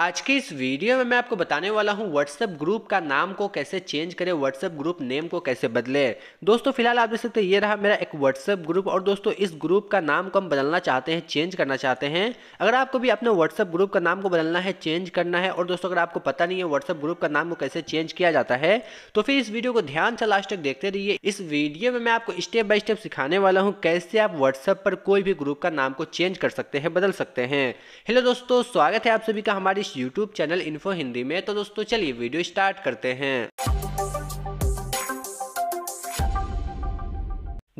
आज के इस वीडियो में मैं आपको बताने वाला हूं व्हाट्सएप ग्रुप का नाम को कैसे चेंज करें व्हाट्सएप ग्रुप नेम को कैसे बदले दोस्तों फिलहाल आप देख सकते हैं ये रहा मेरा एक व्हाट्सएप ग्रुप और दोस्तों इस ग्रुप का नाम को हम बदलना चाहते हैं चेंज करना चाहते हैं अगर आपको भी अपने व्हाट्सएप ग्रुप का नाम को बदलना है चेंज करना है और दोस्तों अगर आपको पता नहीं है व्हाट्सएप ग्रुप का नाम को कैसे चेंज किया जाता है तो फिर इस वीडियो को ध्यान से लास्ट तक देखते रहिए इस वीडियो में मैं आपको स्टेप बाय स्टेप सिखाने वाला हूँ कैसे आप व्हाट्सएप पर कोई भी ग्रुप का नाम को चेंज कर सकते हैं बदल सकते हैं हेलो दोस्तों स्वागत है आप सभी का हमारी इस यूट्यूब चैनल इन्फो हिंदी में तो दोस्तों चलिए वीडियो स्टार्ट करते हैं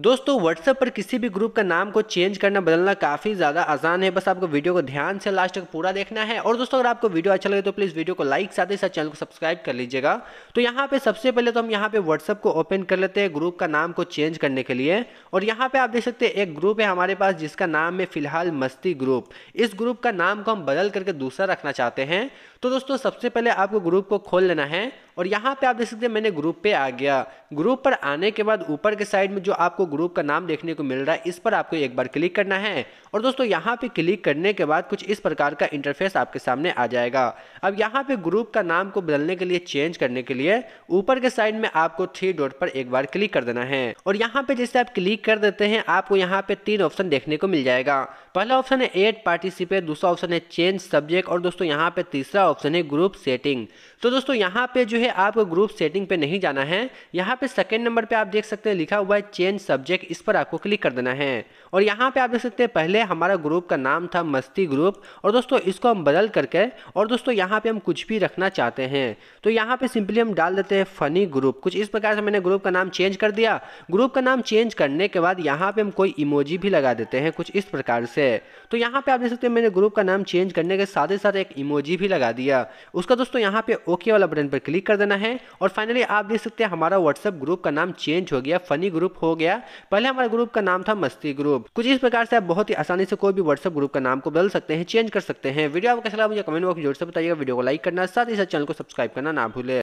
दोस्तों व्हाट्सएप पर किसी भी ग्रुप का नाम को चेंज करना बदलना काफ़ी ज़्यादा आसान है बस आपको वीडियो को ध्यान से लास्ट तक पूरा देखना है और दोस्तों अगर आपको वीडियो अच्छा लगे तो प्लीज़ वीडियो को लाइक साथ ही साथ चैनल को सब्सक्राइब कर लीजिएगा तो यहाँ पे सबसे पहले तो हम यहाँ पे व्हाट्सएप को ओपन कर लेते हैं ग्रुप का नाम को चेंज करने के लिए और यहाँ पर आप देख सकते हैं एक ग्रुप है हमारे पास जिसका नाम है फिलहाल मस्ती ग्रुप इस ग्रुप का नाम को हम बदल करके दूसरा रखना चाहते हैं तो दोस्तों सबसे पहले आपको ग्रुप को खोल लेना है और यहाँ पे आप देख सकते हैं मैंने ग्रुप पे आ गया ग्रुप पर आने के बाद ऊपर के साइड में जो आपको ग्रुप का नाम देखने को मिल रहा है इस पर आपको एक बार क्लिक करना है और दोस्तों यहाँ पे क्लिक करने के बाद कुछ इस प्रकार का इंटरफेस आपके सामने आ जाएगा अब यहाँ पे ग्रुप का नाम को बदलने के लिए चेंज करने के लिए ऊपर के साइड में आपको थ्री डॉट पर एक बार क्लिक कर देना है और यहाँ पे जैसे आप क्लिक कर देते हैं आपको यहाँ पे तीन ऑप्शन देखने को मिल जाएगा पहला ऑप्शन है एड पार्टिसिपेट दूसरा ऑप्शन है चेंज सब्जेक्ट और दोस्तों यहाँ पे तीसरा ऑप्शन है ग्रुप सेटिंग तो दोस्तों यहाँ पे जो है आपको ग्रुप सेटिंग पे नहीं जाना है यहाँ पे सेकेंड नंबर पे आप देख सकते हैं लिखा हुआ है चेंज सब्जेक्ट इस पर आपको क्लिक कर देना है और यहाँ पे आप देख सकते हैं पहले हमारा ग्रुप का नाम था मस्ती ग्रुप और दोस्तों इसको हम बदल करके और दोस्तों यहाँ पे हम कुछ भी रखना चाहते हैं तो यहाँ पे सिंपली हम डाल देते हैं फनी ग्रुप कुछ इस प्रकार से मैंने ग्रुप का नाम चेंज कर दिया ग्रुप का नाम चेंज करने के बाद यहाँ पे हम कोई इमोजी भी लगा देते हैं कुछ इस प्रकार से तो यहाँ पे आप देख सकते हैं मैंने ग्रुप का नाम चेंज करने के साथ ही साथ एक इमोजी भी लगा दिया उसका दोस्तों यहाँ पे ओके वाला बटन पर क्लिक कर देना है और फाइनली आप देख सकते हैं हमारा व्हाट्सअप ग्रुप का नाम चेंज हो गया फनी ग्रुप हो गया पहले हमारे ग्रुप का नाम था मस्ती ग्रुप कुछ इस प्रकार से आप बहुत ही आसानी से कोई भी व्हाट्सअप ग्रुप का नाम को बदल सकते हैं चेंज कर सकते हैं वीडियो आपको कैसा लगा मुझे कमेंट बॉक्स जोर से बताइएगा वीडियो को लाइक करना साथ ही साथ चैनल को सब्सक्राइब करना ना भूले